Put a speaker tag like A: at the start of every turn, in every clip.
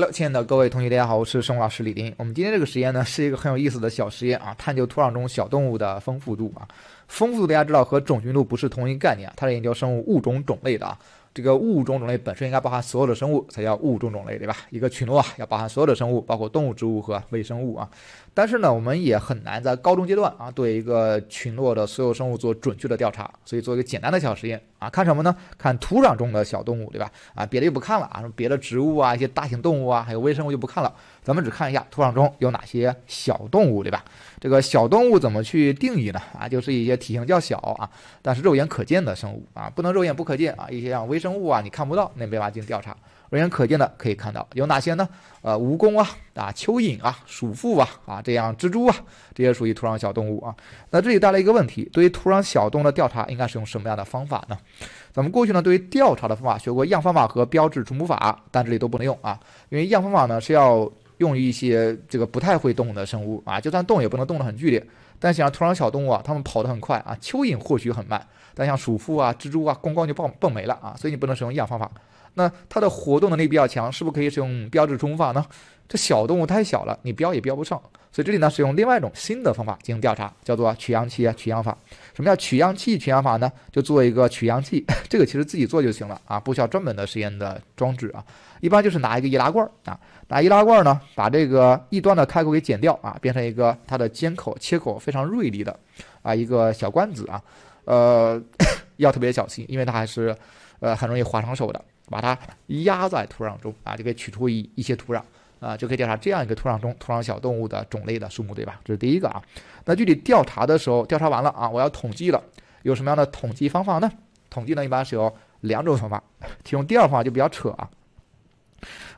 A: Hello，亲爱的各位同学，大家好，我是生物老师李林。我们今天这个实验呢，是一个很有意思的小实验啊，探究土壤中小动物的丰富度啊。丰富度大家知道和种群度不是同一概念，它是研究生物物种种类的啊。这个物种种类本身应该包含所有的生物才叫物种种类，对吧？一个群落啊要包含所有的生物，包括动物、植物和微生物啊。但是呢，我们也很难在高中阶段啊对一个群落的所有生物做准确的调查，所以做一个简单的小实验。啊，看什么呢？看土壤中的小动物，对吧？啊，别的就不看了啊，什么别的植物啊，一些大型动物啊，还有微生物就不看了。咱们只看一下土壤中有哪些小动物，对吧？这个小动物怎么去定义呢？啊，就是一些体型较小啊，但是肉眼可见的生物啊，不能肉眼不可见啊，一些像微生物啊，你看不到，那没法进行调查。肉眼可见的可以看到有哪些呢？呃，蜈蚣啊，啊，蚯蚓啊，鼠妇啊，啊，这样蜘蛛啊，这些属于土壤小动物啊。那这里带来一个问题，对于土壤小动物的调查，应该使用什么样的方法呢？咱们过去呢，对于调查的方法学过样方法和标志重复法，但这里都不能用啊，因为样方法呢是要用一些这个不太会动的生物啊，就算动也不能动得很剧烈。但像土壤小动物啊，它们跑得很快啊，蚯蚓或许很慢，但像鼠妇啊、蜘蛛啊，咣咣就蹦蹦没了啊，所以你不能使用样方法。那它的活动能力比较强，是不是可以使用标志重复法呢？这小动物太小了，你标也标不上。所以这里呢，使用另外一种新的方法进行调查，叫做取样器啊取样法。什么叫取样器取样法呢？就做一个取样器，这个其实自己做就行了啊，不需要专门的实验的装置啊。一般就是拿一个易拉罐啊，拿易拉罐呢，把这个一端的开口给剪掉啊，变成一个它的尖口切口非常锐利的啊一个小罐子啊。呃，要特别小心，因为它还是呃很容易划伤手的。把它压在土壤中啊，就可以取出一一些土壤。啊，就可以调查这样一个土壤中土壤小动物的种类的数目，对吧？这是第一个啊。那具体调查的时候，调查完了啊，我要统计了。有什么样的统计方法呢？统计呢一般是有两种方法。其中第二方法就比较扯啊，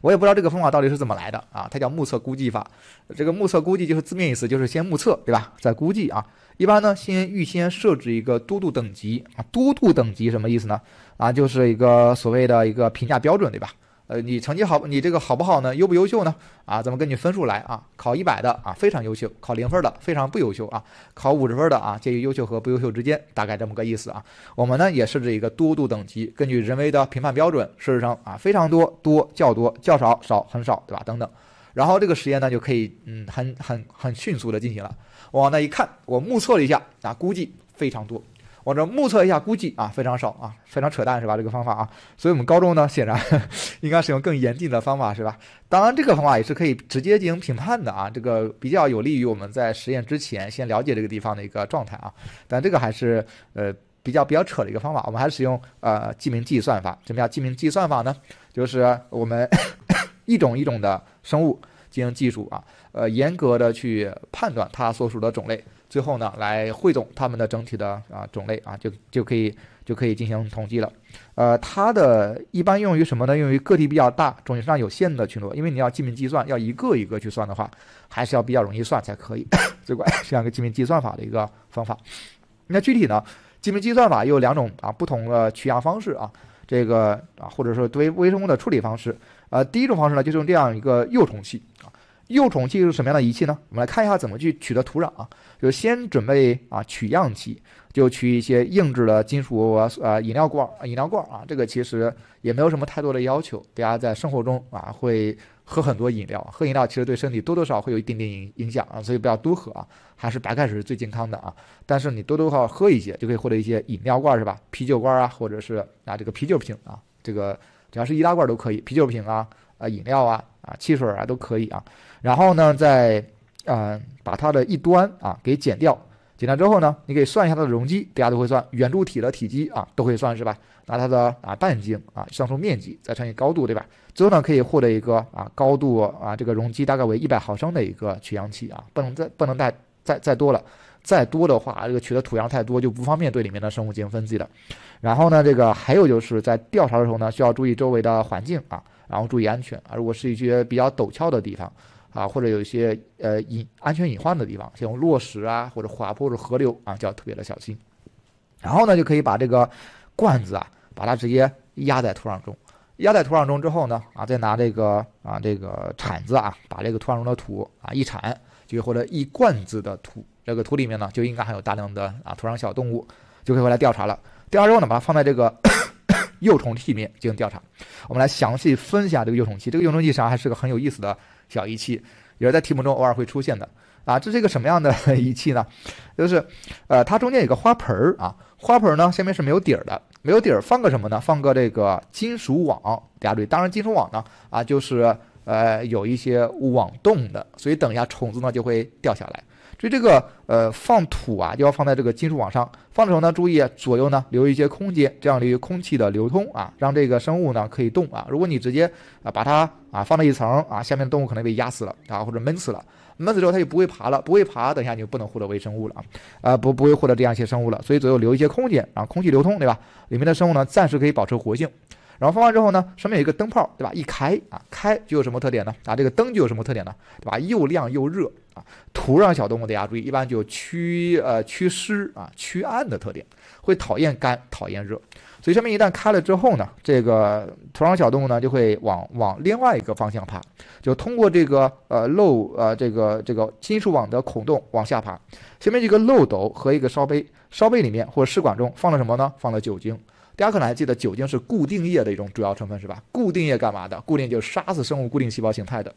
A: 我也不知道这个方法到底是怎么来的啊。它叫目测估计法。这个目测估计就是字面意思，就是先目测，对吧？再估计啊。一般呢，先预先设置一个多度等级啊。多度等级什么意思呢？啊，就是一个所谓的一个评价标准，对吧？呃，你成绩好，你这个好不好呢？优不优秀呢？啊，咱们根据分数来啊，考一百的啊，非常优秀；考零分的，非常不优秀啊；考五十分的啊，介于优秀和不优秀之间，大概这么个意思啊。我们呢也设置一个多度等级，根据人为的评判标准设置成啊，非常多、多较多、较少、少很少，对吧？等等。然后这个实验呢就可以，嗯，很很很迅速的进行了。我往那一看，我目测了一下，啊，估计非常多。我这目测一下，估计啊非常少啊，非常扯淡是吧？这个方法啊，所以我们高中呢，显然 应该使用更严谨的方法是吧？当然，这个方法也是可以直接进行评判的啊，这个比较有利于我们在实验之前先了解这个地方的一个状态啊，但这个还是呃比较比较扯的一个方法，我们还是使用呃记名计算法。什么叫记名计算法呢？就是我们 一种一种的生物进行计数啊，呃严格的去判断它所属的种类。最后呢，来汇总它们的整体的啊种类啊，就就可以就可以进行统计了。呃，它的一般用于什么呢？用于个体比较大、种群数量有限的群落，因为你要基平计算，要一个一个去算的话，还是要比较容易算才可以。这个这样一个基平计算法的一个方法。那具体呢，基平计算法有两种啊不同的取样方式啊，这个啊或者说对微生物的处理方式。呃，第一种方式呢，就是用这样一个幼虫器。幼虫器是什么样的仪器呢？我们来看一下怎么去取得土壤。啊，就先准备啊取样器，就取一些硬质的金属啊饮料罐、饮料罐啊。这个其实也没有什么太多的要求。大家在生活中啊会喝很多饮料，喝饮料其实对身体多多少会有一点点影响啊，所以不要多喝啊。还是白开水是最健康的啊。但是你多多少喝一些，就可以获得一些饮料罐是吧？啤酒罐啊，或者是拿这个啤酒瓶啊，这个只要是易拉罐都可以，啤酒瓶啊。啊，饮料啊，啊，汽水啊，都可以啊。然后呢，再，嗯，把它的一端啊给剪掉，剪掉之后呢，你可以算一下它的容积，大家都会算圆柱体的体积啊，都会算是吧？拿它的啊半径啊，算出面积，再乘以高度，对吧？最后呢，可以获得一个啊高度啊这个容积大概为一百毫升的一个取样器啊，不能再不能带再再多了，再多的话这个取的土样太多就不方便对里面的生物进行分析了。然后呢，这个还有就是在调查的时候呢，需要注意周围的环境啊。然后注意安全啊！如果是一些比较陡峭的地方啊，或者有一些呃隐安全隐患的地方，像落石啊或者滑坡或者河流啊，就要特别的小心。然后呢，就可以把这个罐子啊，把它直接压在土壤中。压在土壤中之后呢，啊，再拿这个啊这个铲子啊，把这个土壤中的土啊一铲，就或者一罐子的土，这个土里面呢，就应该含有大量的啊土壤小动物，就可以回来调查了。调查之后呢，把它放在这个。幼虫器面进行调查，我们来详细分析下这个幼虫器。这个幼虫器实际上还是个很有意思的小仪器，也是在题目中偶尔会出现的啊。这是一个什么样的仪器呢？就是，呃，它中间有个花盆儿啊，花盆儿呢下面是没有底儿的，没有底儿放个什么呢？放个这个金属网，大家注意，当然金属网呢啊就是呃有一些网洞的，所以等一下虫子呢就会掉下来。所以这个呃放土啊，就要放在这个金属网上。放的时候呢，注意左右呢留一些空间，这样利于空气的流通啊，让这个生物呢可以动啊。如果你直接啊把它啊放在一层啊，下面的动物可能被压死了啊，或者闷死了。闷死之后它就不会爬了，不会爬，等一下你就不能获得微生物了啊，啊不不会获得这样一些生物了。所以左右留一些空间啊，空气流通，对吧？里面的生物呢暂时可以保持活性。然后放完之后呢，上面有一个灯泡，对吧？一开啊，开就有什么特点呢？啊，这个灯就有什么特点呢？对吧？又亮又热啊。土壤小动物，大家注意，一般就趋呃趋湿啊、趋暗的特点，会讨厌干、讨厌热。所以上面一旦开了之后呢，这个土壤小动物呢就会往往另外一个方向爬，就通过这个呃漏呃这个这个金属网的孔洞往下爬。下面一个漏斗和一个烧杯，烧杯里面或者试管中放了什么呢？放了酒精。亚克，能还记得酒精是固定液的一种主要成分是吧？固定液干嘛的？固定就是杀死生物、固定细胞形态的。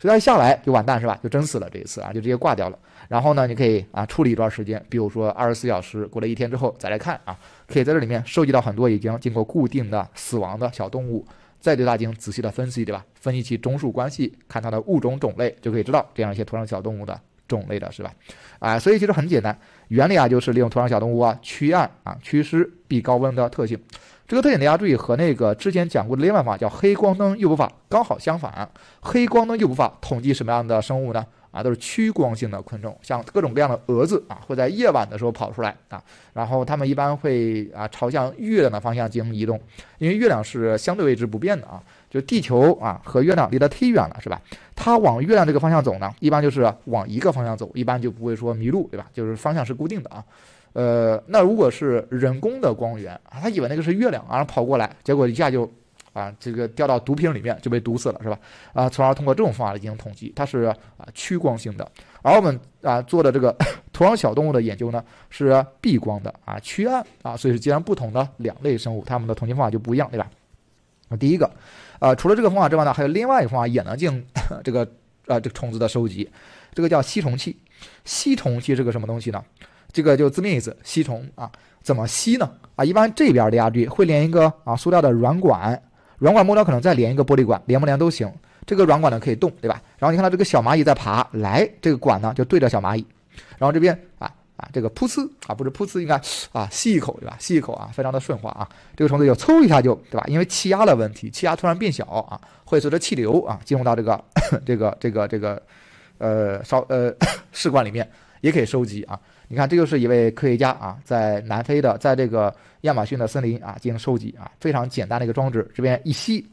A: 所以它一下来就完蛋是吧？就真死了这一次啊，就直接挂掉了。然后呢，你可以啊处理一段时间，比如说二十四小时，过了一天之后再来看啊，可以在这里面收集到很多已经经过固定的死亡的小动物，再对大行仔细的分析，对吧？分析其种属关系，看它的物种种类，就可以知道这样一些土壤小动物的。种类的是吧？啊，所以其实很简单，原理啊就是利用土壤小动物啊趋暗啊趋湿避高温的特性。这个特点大家注意，和那个之前讲过的另外法叫黑光灯诱捕法刚好相反。黑光灯诱捕法统计什么样的生物呢？啊，都是趋光性的昆虫，像各种各样的蛾子啊，会在夜晚的时候跑出来啊，然后它们一般会啊朝向月亮的方向进行移动，因为月亮是相对位置不变的啊。就地球啊和月亮离得忒远了，是吧？它往月亮这个方向走呢，一般就是往一个方向走，一般就不会说迷路，对吧？就是方向是固定的啊。呃，那如果是人工的光源啊，它以为那个是月亮，然后跑过来，结果一下就，啊，这个掉到毒瓶里面就被毒死了，是吧？啊，从而通过这种方法来进行统计，它是啊趋光性的。而我们啊做的这个 土壤小动物的研究呢，是避光的啊趋暗啊，所以是截然不同的两类生物，它们的统计方法就不一样，对吧？第一个，呃，除了这个方法之外呢，还有另外一个方法也能进 这个，呃，这个虫子的收集，这个叫吸虫器。吸虫器是个什么东西呢？这个就字面意思，吸虫啊，怎么吸呢？啊，一般这边的压力会连一个啊塑料的软管，软管末端可能再连一个玻璃管，连不连都行。这个软管呢可以动，对吧？然后你看到这个小蚂蚁在爬，来，这个管呢就对着小蚂蚁，然后这边啊。这个噗呲啊，不是噗呲，应该啊吸一口，对吧？吸一口啊，非常的顺滑啊。这个虫子就嗖一下就，对吧？因为气压的问题，气压突然变小啊，会随着气流啊进入到这个这个这个这个呃烧呃试管里面，也可以收集啊。你看，这就是一位科学家啊，在南非的，在这个亚马逊的森林啊进行收集啊，非常简单的一个装置，这边一吸，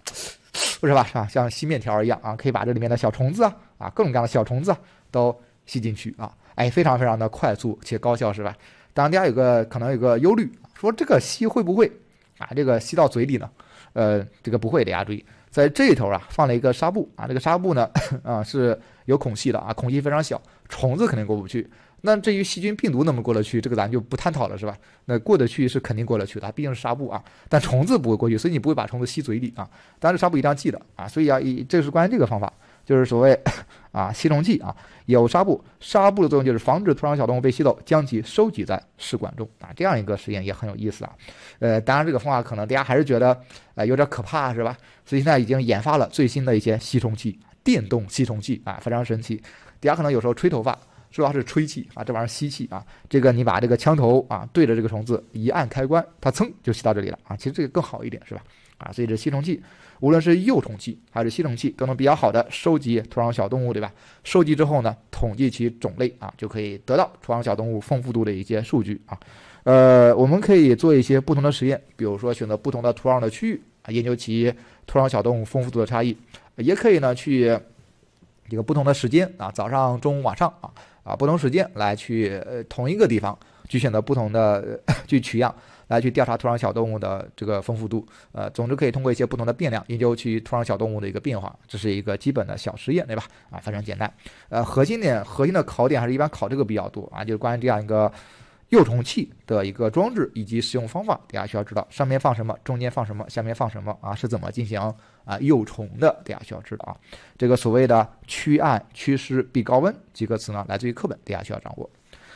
A: 不是吧？是吧？像吸面条一样啊，可以把这里面的小虫子啊啊，各种各样的小虫子都吸进去啊。哎，非常非常的快速且高效，是吧？当然，大家有个可能有个忧虑，说这个吸会不会啊，这个吸到嘴里呢？呃，这个不会的，大家注意，在这一头啊放了一个纱布啊，这个纱布呢 啊是有孔隙的啊，孔隙非常小，虫子肯定过不去。那至于细菌病毒能不能过得去，这个咱就不探讨了，是吧？那过得去是肯定过得去的，毕竟是纱布啊，但虫子不会过去，所以你不会把虫子吸嘴里啊。当然，纱布一定要记得啊，所以要以，这是关于这个方法。就是所谓啊吸虫剂啊，有纱布，纱布的作用就是防止土壤小动物被吸走，将其收集在试管中啊，这样一个实验也很有意思啊。呃，当然这个方法可能大家还是觉得呃有点可怕是吧？所以现在已经研发了最新的一些吸虫剂，电动吸虫剂啊，非常神奇。大家可能有时候吹头发。主要是吹气啊，这玩意儿吸气啊。这个你把这个枪头啊对着这个虫子一按开关，它噌就吸到这里了啊。其实这个更好一点，是吧？啊，所以这吸虫器，无论是幼虫器还是吸虫器，都能比较好的收集土壤小动物，对吧？收集之后呢，统计其种类啊，就可以得到土壤小动物丰富度的一些数据啊。呃，我们可以做一些不同的实验，比如说选择不同的土壤的区域啊，研究其土壤小动物丰富度的差异，也可以呢去一个不同的时间啊，早上、中午、晚上啊。啊，不同时间来去呃同一个地方去选择不同的去取样，来去调查土壤小动物的这个丰富度。呃，总之可以通过一些不同的变量研究去土壤小动物的一个变化，这是一个基本的小实验，对吧？啊，非常简单。呃，核心点、核心的考点还是一般考这个比较多啊，就是关于这样一个。幼虫器的一个装置以及使用方法，大家需要知道上面放什么，中间放什么，下面放什么啊？是怎么进行啊幼虫的？大家需要知道啊。这个所谓的驱暗、驱湿、避高温几个词呢，来自于课本，大家需要掌握。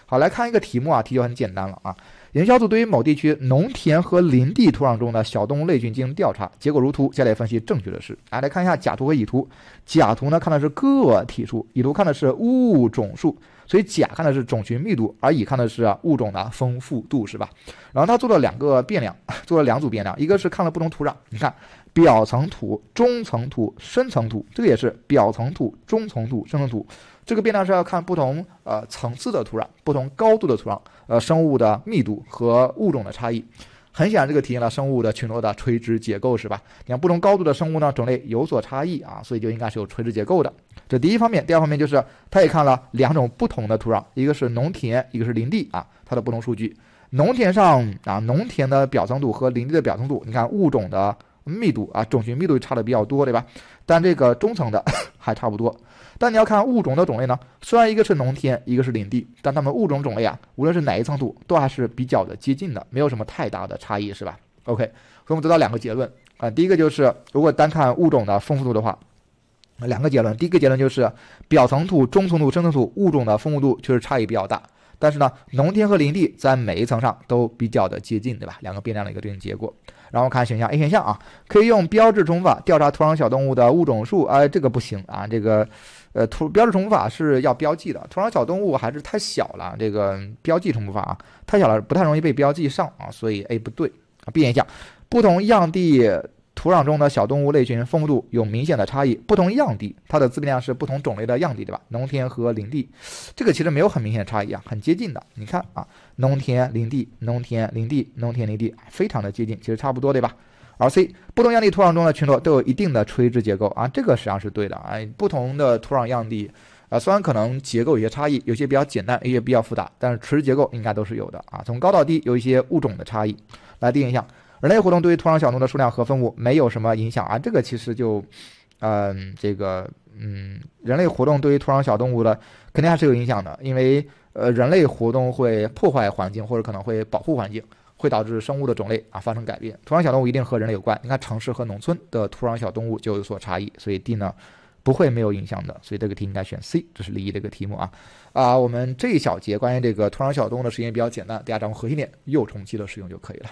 A: 好，来看一个题目啊，题就很简单了啊。营销组对于某地区农田和林地土壤中的小动物类群进行调查，结果如图。下列分析正确的是？哎，来看一下甲图和乙图。甲图呢看的是个体数，乙图看的是物种数。所以甲看的是种群密度，而乙看的是物种的丰富度，是吧？然后他做了两个变量，做了两组变量，一个是看了不同土壤，你看表层土、中层土、深层土，这个也是表层土、中层土、深层土，这个变量是要看不同呃层次的土壤、不同高度的土壤呃生物的密度和物种的差异。很显然，这个体现了生物的群落的垂直结构，是吧？你看不同高度的生物呢种类有所差异啊，所以就应该是有垂直结构的。这第一方面，第二方面就是，他也看了两种不同的土壤，一个是农田，一个是林地啊，它的不同数据。农田上啊，农田的表层度和林地的表层度，你看物种的密度啊，种群密度差的比较多，对吧？但这个中层的 还差不多。但你要看物种的种类呢，虽然一个是农田，一个是林地，但它们物种种类啊，无论是哪一层度，都还是比较的接近的，没有什么太大的差异，是吧？OK，所以我们得到两个结论啊，第一个就是，如果单看物种的丰富度的话。两个结论，第一个结论就是表层土、中层土、深层土物种的丰富度确实差异比较大，但是呢，农田和林地在每一层上都比较的接近，对吧？两个变量的一个对应结果。然后看选项 A 选项啊，可以用标志重法调查土壤小动物的物种数，哎，这个不行啊，这个呃，土标志重法是要标记的，土壤小动物还是太小了，这个标记重捕法啊太小了，不太容易被标记上啊，所以 A 不对啊。B 选项，不同样地。土壤中的小动物类群丰富度有明显的差异，不同样地它的自变量是不同种类的样地，对吧？农田和林地，这个其实没有很明显的差异啊，很接近的。你看啊，农田林地，农田林地，农田林地，非常的接近，其实差不多，对吧？而 C，不同样地土壤中的群落都有一定的垂直结构啊，这个实际上是对的啊。不同的土壤样地啊，虽然可能结构有些差异，有些比较简单，有些比较复杂，但是垂直结构应该都是有的啊。从高到低有一些物种的差异。来，定一下。人类活动对于土壤小动物的数量和分布没有什么影响啊，这个其实就，嗯，这个，嗯，人类活动对于土壤小动物的肯定还是有影响的，因为呃，人类活动会破坏环境或者可能会保护环境，会导致生物的种类啊发生改变。土壤小动物一定和人类有关，你看城市和农村的土壤小动物就有所差异，所以 D 呢不会没有影响的，所以这个题应该选 C，这是例一的一个题目啊。啊，我们这一小节关于这个土壤小动物的实验比较简单，大家掌握核心点，又重期的使用就可以了。